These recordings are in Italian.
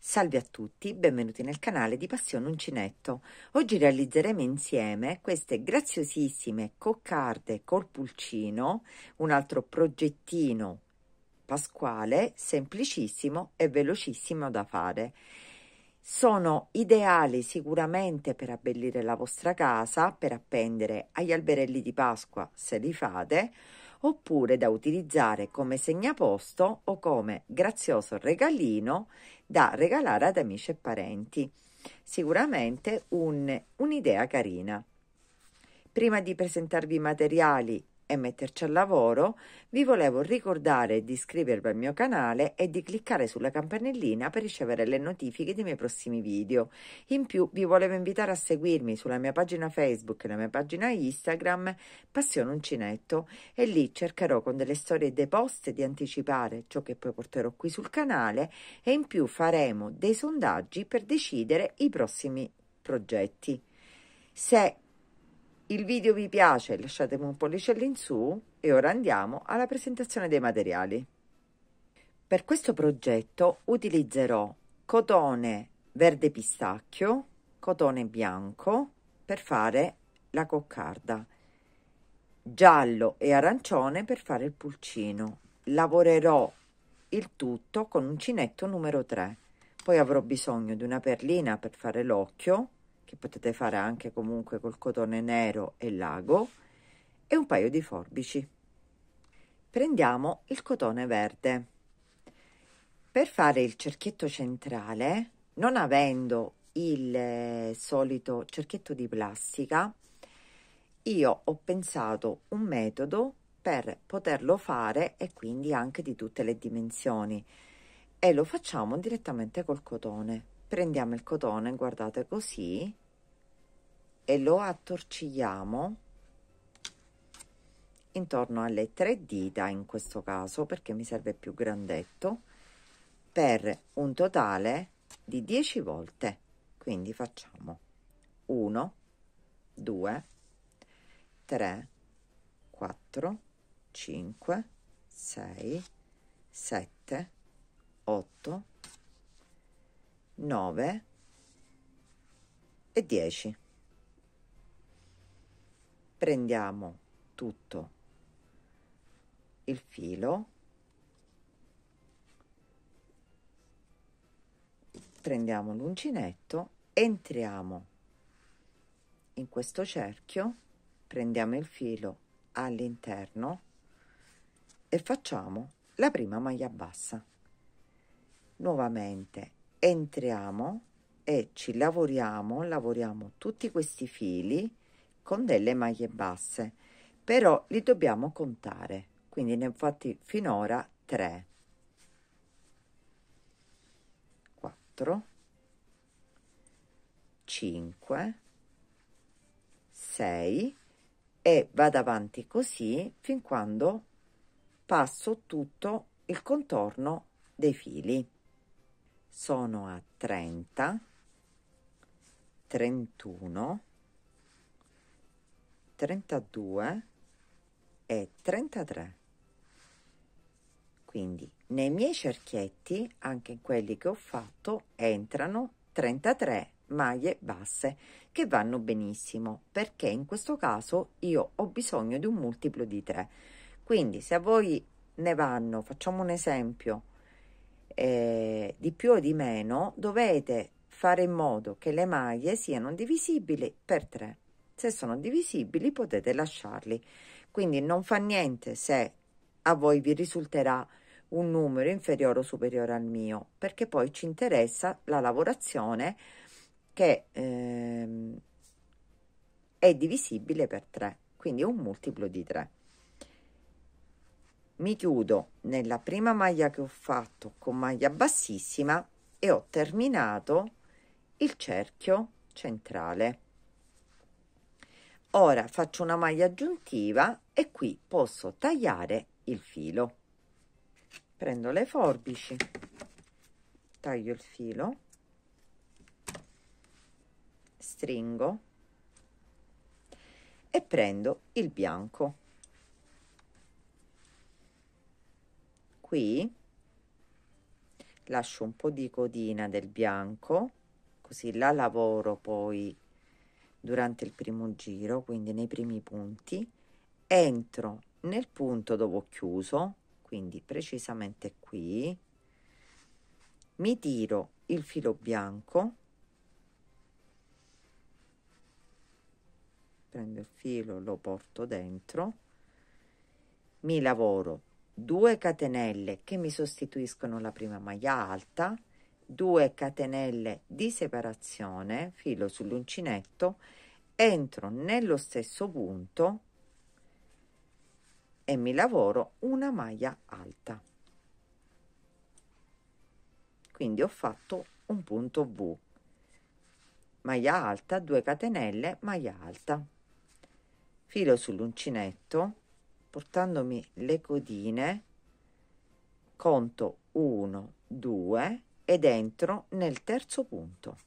Salve a tutti, benvenuti nel canale di Passione Uncinetto. Oggi realizzeremo insieme queste graziosissime coccarde col pulcino, un altro progettino pasquale, semplicissimo e velocissimo da fare. Sono ideali sicuramente per abbellire la vostra casa, per appendere agli alberelli di Pasqua se li fate, oppure da utilizzare come segnaposto o come grazioso regalino da regalare ad amici e parenti. Sicuramente un, un'idea carina. Prima di presentarvi i materiali e metterci al lavoro, vi volevo ricordare di iscrivervi al mio canale e di cliccare sulla campanellina per ricevere le notifiche dei miei prossimi video. In più vi volevo invitare a seguirmi sulla mia pagina Facebook e la mia pagina Instagram Passione Uncinetto e lì cercherò con delle storie deposte di anticipare ciò che poi porterò qui sul canale e in più faremo dei sondaggi per decidere i prossimi progetti. Se il video vi piace lasciatemi un pollice in su e ora andiamo alla presentazione dei materiali. Per questo progetto utilizzerò cotone verde pistacchio, cotone bianco per fare la coccarda, giallo e arancione per fare il pulcino. Lavorerò il tutto con uncinetto numero 3. Poi avrò bisogno di una perlina per fare l'occhio che potete fare anche comunque col cotone nero e l'ago e un paio di forbici. Prendiamo il cotone verde. Per fare il cerchietto centrale, non avendo il eh, solito cerchietto di plastica, io ho pensato un metodo per poterlo fare e quindi anche di tutte le dimensioni e lo facciamo direttamente col cotone prendiamo il cotone guardate così e lo attorcigliamo intorno alle tre dita in questo caso perché mi serve più grandetto per un totale di 10 volte quindi facciamo 1 2 3 4 5 6 7 8 9 e 10. Prendiamo tutto il filo, prendiamo l'uncinetto, entriamo in questo cerchio, prendiamo il filo all'interno e facciamo la prima maglia bassa. Nuovamente entriamo e ci lavoriamo, lavoriamo tutti questi fili con delle maglie basse, però li dobbiamo contare, quindi ne ho fatti finora 3, 4, 5, 6 e vado avanti così fin quando passo tutto il contorno dei fili sono a 30, 31, 32 e 33. Quindi nei miei cerchietti, anche in quelli che ho fatto, entrano 33 maglie basse che vanno benissimo perché in questo caso io ho bisogno di un multiplo di 3 quindi se a voi ne vanno facciamo un esempio eh, di più o di meno dovete fare in modo che le maglie siano divisibili per 3 se sono divisibili potete lasciarli quindi non fa niente se a voi vi risulterà un numero inferiore o superiore al mio perché poi ci interessa la lavorazione che ehm, è divisibile per 3 quindi un multiplo di 3 mi chiudo nella prima maglia che ho fatto con maglia bassissima e ho terminato il cerchio centrale ora faccio una maglia aggiuntiva e qui posso tagliare il filo prendo le forbici taglio il filo stringo e prendo il bianco qui lascio un po' di codina del bianco così la lavoro poi durante il primo giro quindi nei primi punti entro nel punto dove ho chiuso quindi precisamente qui mi tiro il filo bianco prendo il filo lo porto dentro mi lavoro 2 catenelle che mi sostituiscono la prima maglia alta 2 catenelle di separazione filo sull'uncinetto entro nello stesso punto e mi lavoro una maglia alta quindi ho fatto un punto v maglia alta 2 catenelle maglia alta filo sull'uncinetto portandomi le codine conto 1 2 ed entro nel terzo punto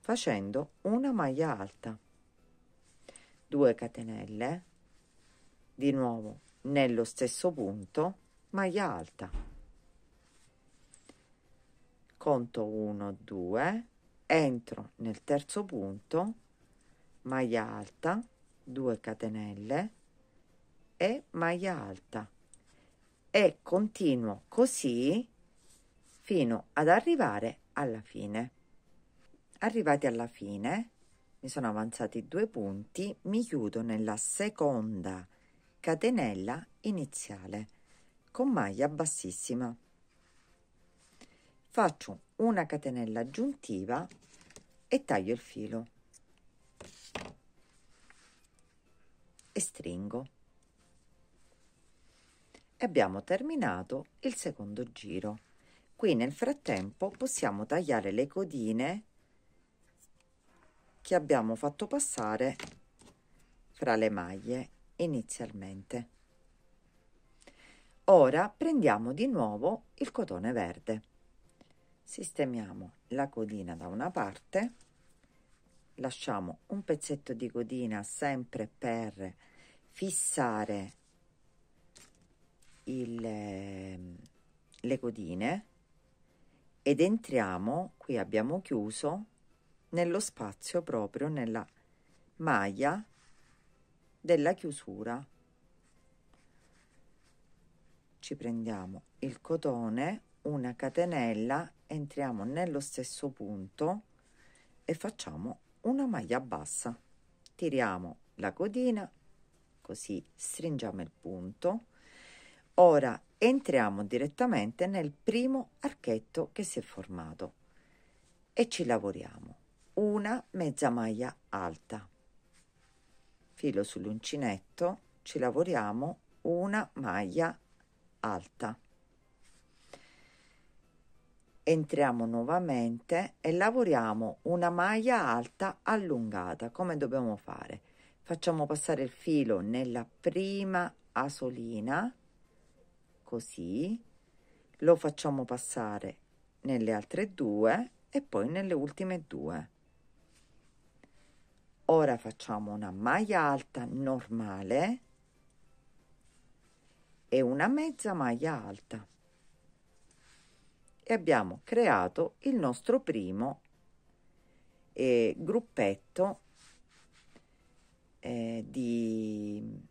facendo una maglia alta 2 catenelle di nuovo nello stesso punto maglia alta conto 1 2 entro nel terzo punto maglia alta 2 catenelle e maglia alta e continuo così fino ad arrivare alla fine arrivati alla fine mi sono avanzati due punti mi chiudo nella seconda catenella iniziale con maglia bassissima faccio una catenella aggiuntiva e taglio il filo e stringo. E abbiamo terminato il secondo giro. Qui nel frattempo possiamo tagliare le codine che abbiamo fatto passare fra le maglie inizialmente. Ora prendiamo di nuovo il cotone verde. Sistemiamo la codina da una parte, lasciamo un pezzetto di codina sempre per fissare il, le codine ed entriamo qui abbiamo chiuso nello spazio proprio nella maglia della chiusura ci prendiamo il cotone una catenella entriamo nello stesso punto e facciamo una maglia bassa tiriamo la codina così stringiamo il punto ora entriamo direttamente nel primo archetto che si è formato e ci lavoriamo una mezza maglia alta filo sull'uncinetto ci lavoriamo una maglia alta entriamo nuovamente e lavoriamo una maglia alta allungata come dobbiamo fare facciamo passare il filo nella prima asolina così lo facciamo passare nelle altre due e poi nelle ultime due ora facciamo una maglia alta normale e una mezza maglia alta e abbiamo creato il nostro primo eh, gruppetto eh, di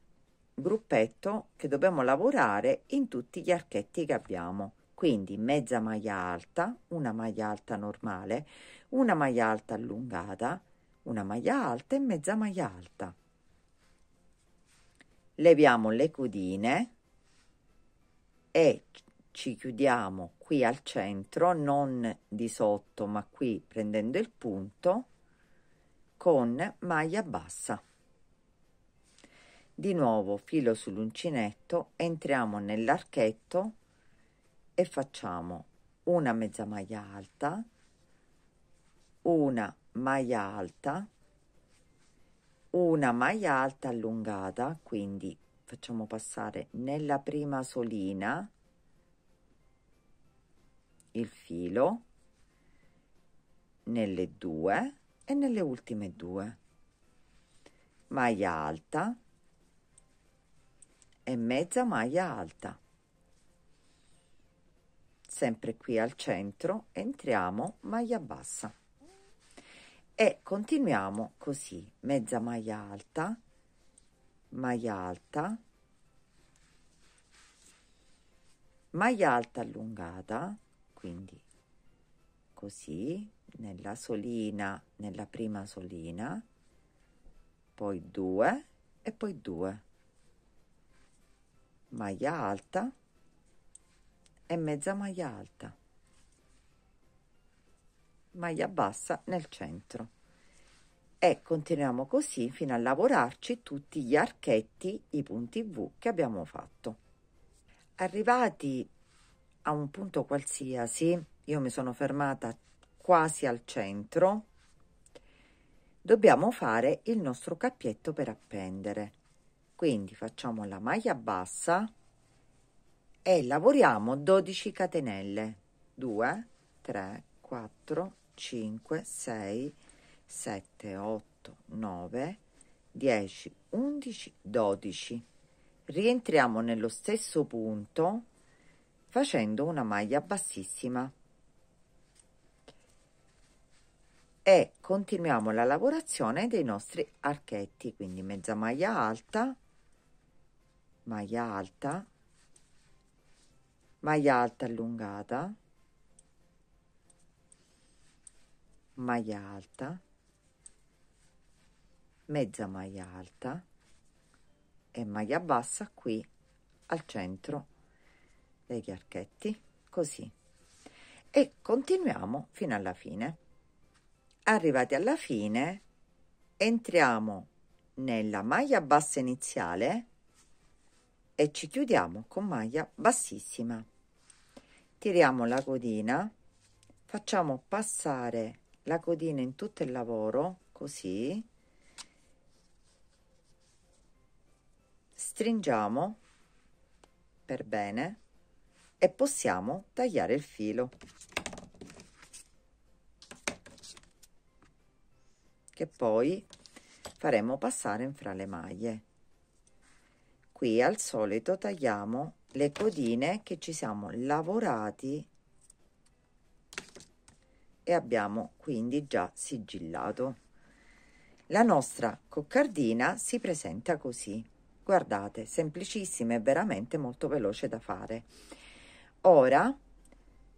gruppetto che dobbiamo lavorare in tutti gli archetti che abbiamo quindi mezza maglia alta una maglia alta normale una maglia alta allungata una maglia alta e mezza maglia alta leviamo le codine e ci chiudiamo qui al centro non di sotto ma qui prendendo il punto con maglia bassa di nuovo filo sull'uncinetto entriamo nell'archetto e facciamo una mezza maglia alta una maglia alta una maglia alta allungata quindi facciamo passare nella prima solina il filo nelle due e nelle ultime due maglia alta e mezza maglia alta. Sempre qui al centro entriamo maglia bassa e continuiamo così mezza maglia alta maglia alta maglia alta allungata quindi così nella solina nella prima solina poi due e poi due maglia alta e mezza maglia alta maglia bassa nel centro e continuiamo così fino a lavorarci tutti gli archetti i punti v che abbiamo fatto arrivati a un punto qualsiasi io mi sono fermata quasi al centro dobbiamo fare il nostro cappietto per appendere quindi facciamo la maglia bassa e lavoriamo 12 catenelle 2 3 4 5 6 7 8 9 10 11 12 rientriamo nello stesso punto facendo una maglia bassissima e continuiamo la lavorazione dei nostri archetti quindi mezza maglia alta maglia alta, maglia alta allungata, maglia alta, mezza maglia alta e maglia bassa qui al centro degli archetti, così. E continuiamo fino alla fine. Arrivati alla fine, entriamo nella maglia bassa iniziale e ci chiudiamo con maglia bassissima tiriamo la codina facciamo passare la codina in tutto il lavoro così stringiamo per bene e possiamo tagliare il filo che poi faremo passare in fra le maglie qui al solito tagliamo le codine che ci siamo lavorati e abbiamo quindi già sigillato la nostra coccardina si presenta così guardate semplicissima e veramente molto veloce da fare ora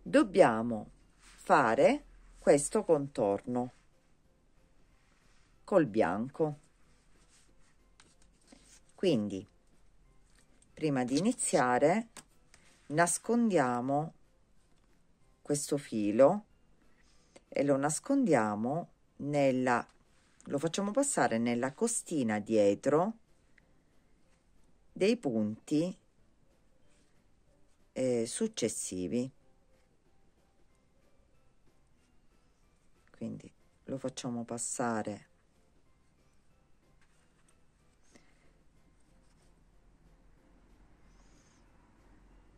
dobbiamo fare questo contorno col bianco quindi prima di iniziare nascondiamo questo filo e lo nascondiamo nella lo facciamo passare nella costina dietro dei punti eh, successivi quindi lo facciamo passare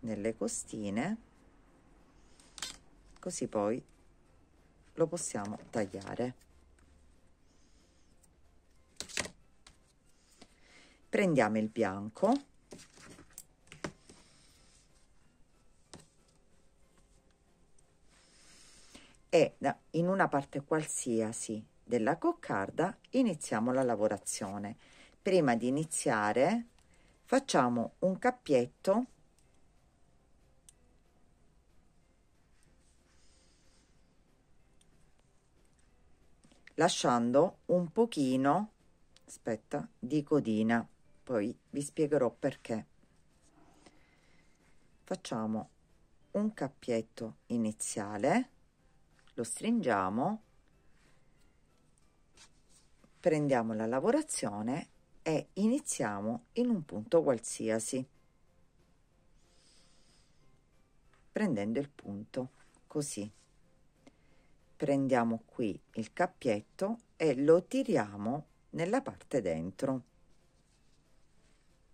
nelle costine così poi lo possiamo tagliare prendiamo il bianco e in una parte qualsiasi della coccarda iniziamo la lavorazione prima di iniziare facciamo un cappietto lasciando un pochino, aspetta, di codina, poi vi spiegherò perché. Facciamo un cappietto iniziale, lo stringiamo, prendiamo la lavorazione e iniziamo in un punto qualsiasi, prendendo il punto, così prendiamo qui il cappietto e lo tiriamo nella parte dentro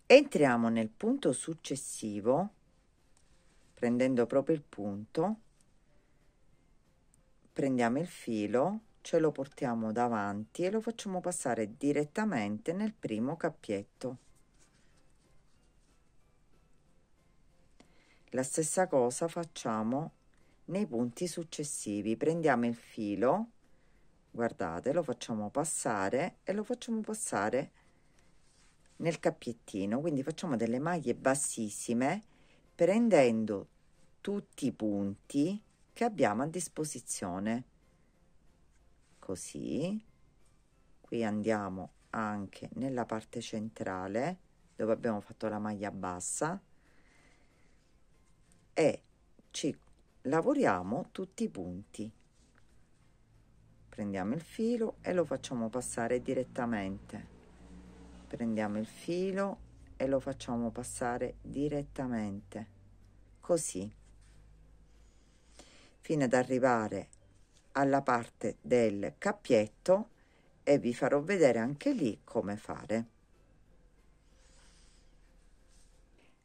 entriamo nel punto successivo prendendo proprio il punto prendiamo il filo ce lo portiamo davanti e lo facciamo passare direttamente nel primo cappietto la stessa cosa facciamo nei punti successivi prendiamo il filo guardate lo facciamo passare e lo facciamo passare nel cappiettino quindi facciamo delle maglie bassissime prendendo tutti i punti che abbiamo a disposizione così qui andiamo anche nella parte centrale dove abbiamo fatto la maglia bassa e ci lavoriamo tutti i punti prendiamo il filo e lo facciamo passare direttamente prendiamo il filo e lo facciamo passare direttamente così fino ad arrivare alla parte del cappietto e vi farò vedere anche lì come fare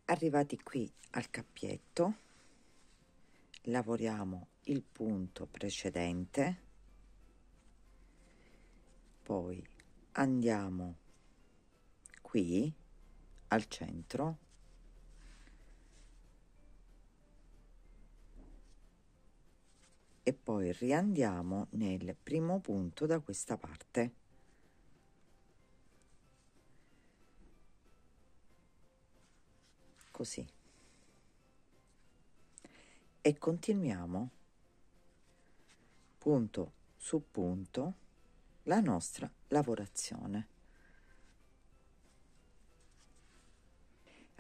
arrivati qui al cappietto lavoriamo il punto precedente poi andiamo qui al centro e poi riandiamo nel primo punto da questa parte così e continuiamo punto su punto la nostra lavorazione.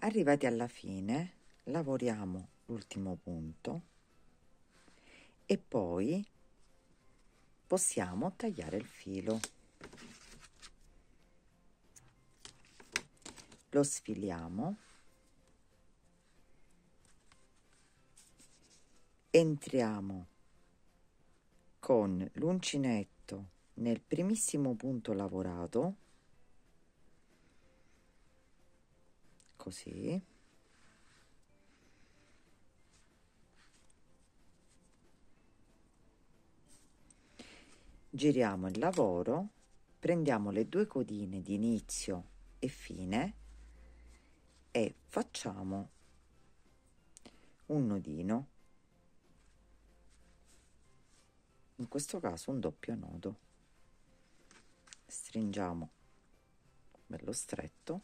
Arrivati alla fine, lavoriamo l'ultimo punto e poi possiamo tagliare il filo. Lo sfiliamo entriamo con l'uncinetto nel primissimo punto lavorato così giriamo il lavoro prendiamo le due codine di inizio e fine e facciamo un nodino in questo caso un doppio nodo stringiamo bello stretto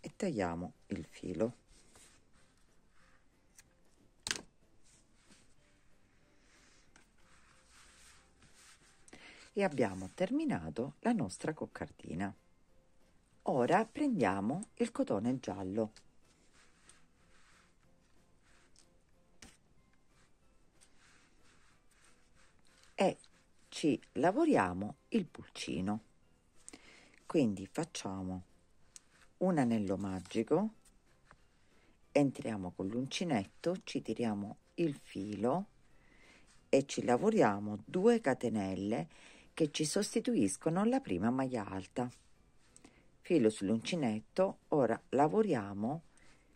e tagliamo il filo e abbiamo terminato la nostra coccardina ora prendiamo il cotone giallo ci lavoriamo il pulcino. Quindi facciamo un anello magico, entriamo con l'uncinetto, ci tiriamo il filo e ci lavoriamo due catenelle che ci sostituiscono la prima maglia alta. Filo sull'uncinetto, ora lavoriamo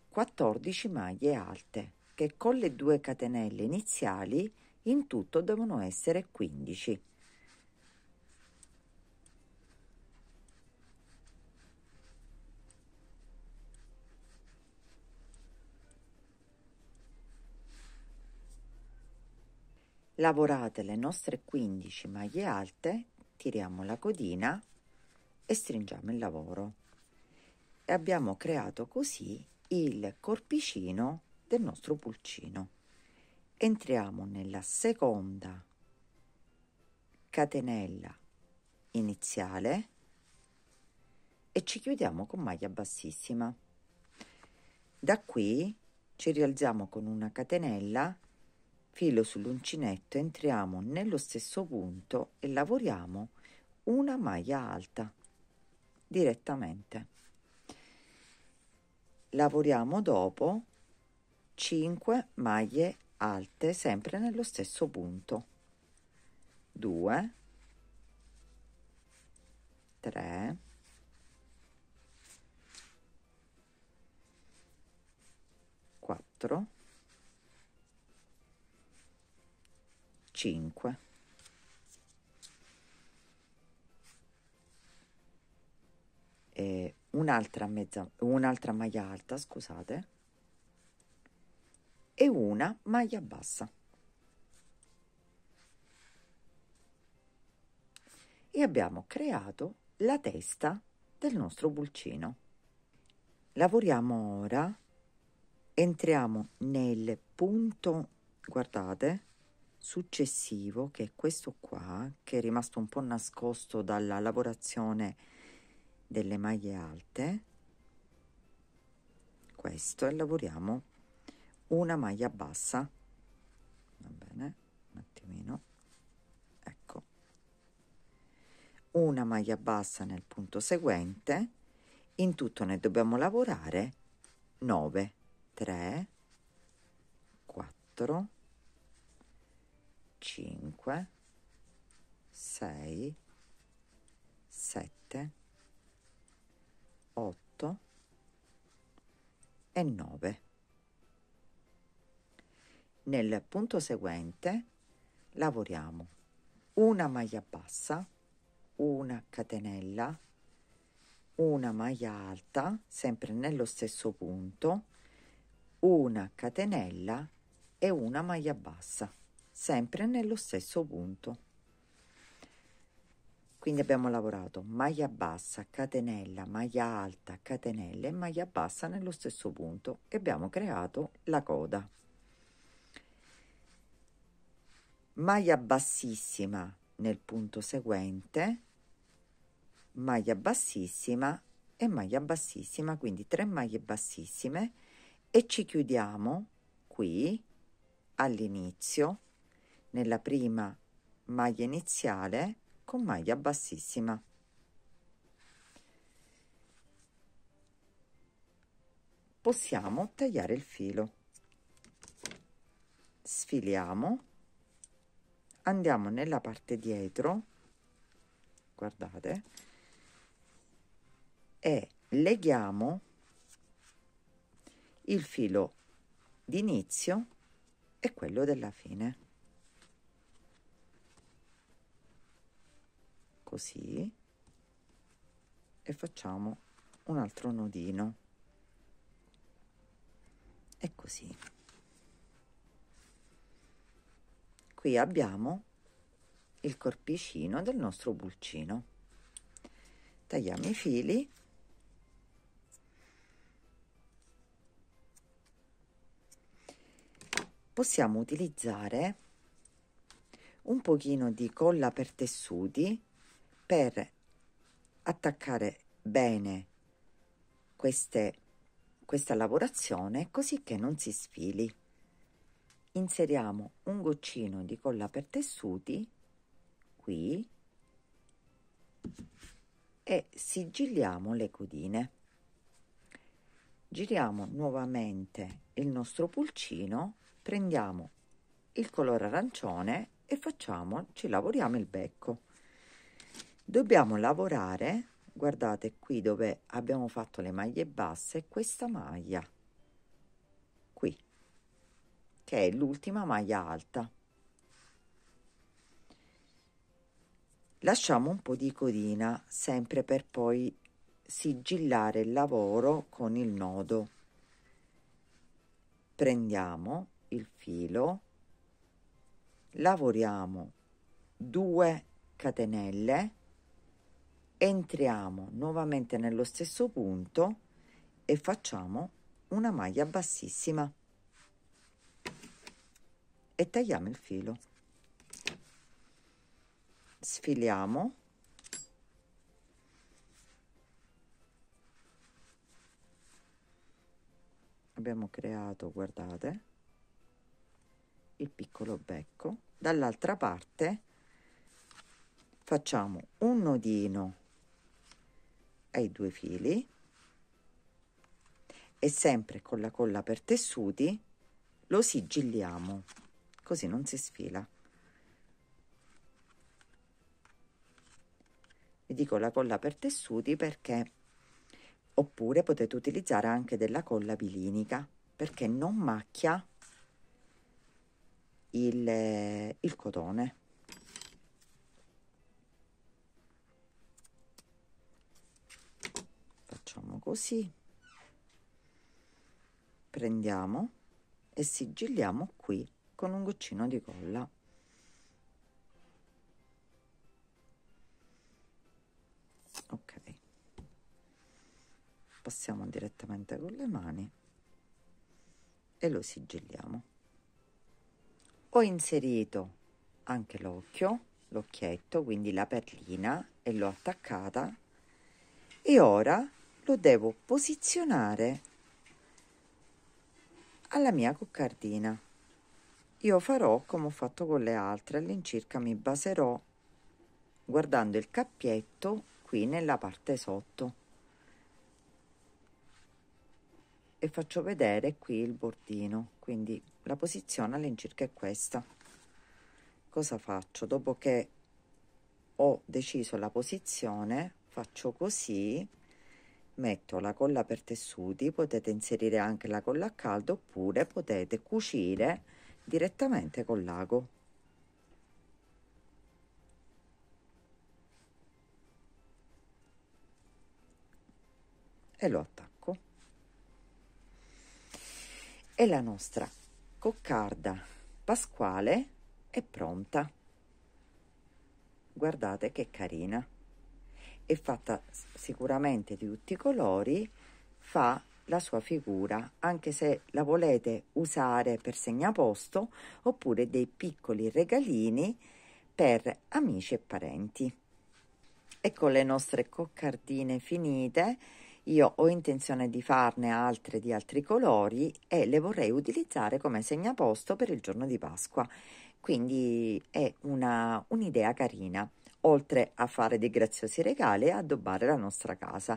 14 maglie alte che con le due catenelle iniziali in tutto devono essere 15. Lavorate le nostre 15 maglie alte, tiriamo la codina e stringiamo il lavoro. E abbiamo creato così il corpicino del nostro pulcino entriamo nella seconda catenella iniziale e ci chiudiamo con maglia bassissima da qui ci rialziamo con una catenella filo sull'uncinetto entriamo nello stesso punto e lavoriamo una maglia alta direttamente lavoriamo dopo 5 maglie alte sempre nello stesso punto 2 3 4 5 e un'altra mezza un'altra maglia alta scusate e una maglia bassa. E abbiamo creato la testa del nostro pulcino. Lavoriamo ora, entriamo nel punto, guardate, successivo che è questo qua che è rimasto un po' nascosto dalla lavorazione delle maglie alte questo e lavoriamo una maglia bassa va bene un attimino ecco una maglia bassa nel punto seguente in tutto ne dobbiamo lavorare 9 3 4 5 6 7 8 e 9 nel punto seguente lavoriamo una maglia bassa una catenella una maglia alta sempre nello stesso punto una catenella e una maglia bassa sempre nello stesso punto quindi abbiamo lavorato maglia bassa catenella maglia alta catenella e maglia bassa nello stesso punto e abbiamo creato la coda maglia bassissima nel punto seguente maglia bassissima e maglia bassissima quindi 3 maglie bassissime e ci chiudiamo qui all'inizio nella prima maglia iniziale con maglia bassissima possiamo tagliare il filo sfiliamo andiamo nella parte dietro guardate e leghiamo il filo d'inizio e quello della fine così e facciamo un altro nodino e così qui abbiamo il corpicino del nostro pulcino tagliamo i fili possiamo utilizzare un pochino di colla per tessuti per attaccare bene queste, questa lavorazione così che non si sfili inseriamo un goccino di colla per tessuti qui e sigilliamo le codine giriamo nuovamente il nostro pulcino prendiamo il colore arancione e facciamo ci lavoriamo il becco dobbiamo lavorare guardate qui dove abbiamo fatto le maglie basse questa maglia che è l'ultima maglia alta. Lasciamo un po' di codina sempre per poi sigillare il lavoro con il nodo. Prendiamo il filo, lavoriamo 2 catenelle, entriamo nuovamente nello stesso punto e facciamo una maglia bassissima e tagliamo il filo sfiliamo abbiamo creato guardate il piccolo becco dall'altra parte facciamo un nodino ai due fili e sempre con la colla per tessuti lo sigilliamo così non si sfila vi dico la colla per tessuti perché oppure potete utilizzare anche della colla bilinica perché non macchia il, eh, il cotone facciamo così prendiamo e sigilliamo qui con un goccino di colla. Ok. Passiamo direttamente con le mani e lo sigilliamo. Ho inserito anche l'occhio, l'occhietto, quindi la perlina e l'ho attaccata e ora lo devo posizionare alla mia coccardina. Io farò come ho fatto con le altre, all'incirca mi baserò guardando il cappietto qui nella parte sotto e faccio vedere qui il bordino, quindi la posizione all'incirca è questa. Cosa faccio? Dopo che ho deciso la posizione, faccio così, metto la colla per tessuti, potete inserire anche la colla a caldo oppure potete cucire direttamente col lago. E lo attacco. E la nostra coccarda pasquale è pronta. Guardate che carina. È fatta sicuramente di tutti i colori, fa la sua figura, anche se la volete usare per segnaposto oppure dei piccoli regalini per amici e parenti. E con le nostre coccardine finite, io ho intenzione di farne altre di altri colori e le vorrei utilizzare come segnaposto per il giorno di Pasqua. Quindi è una, un'idea carina, oltre a fare dei graziosi regali e addobbare la nostra casa.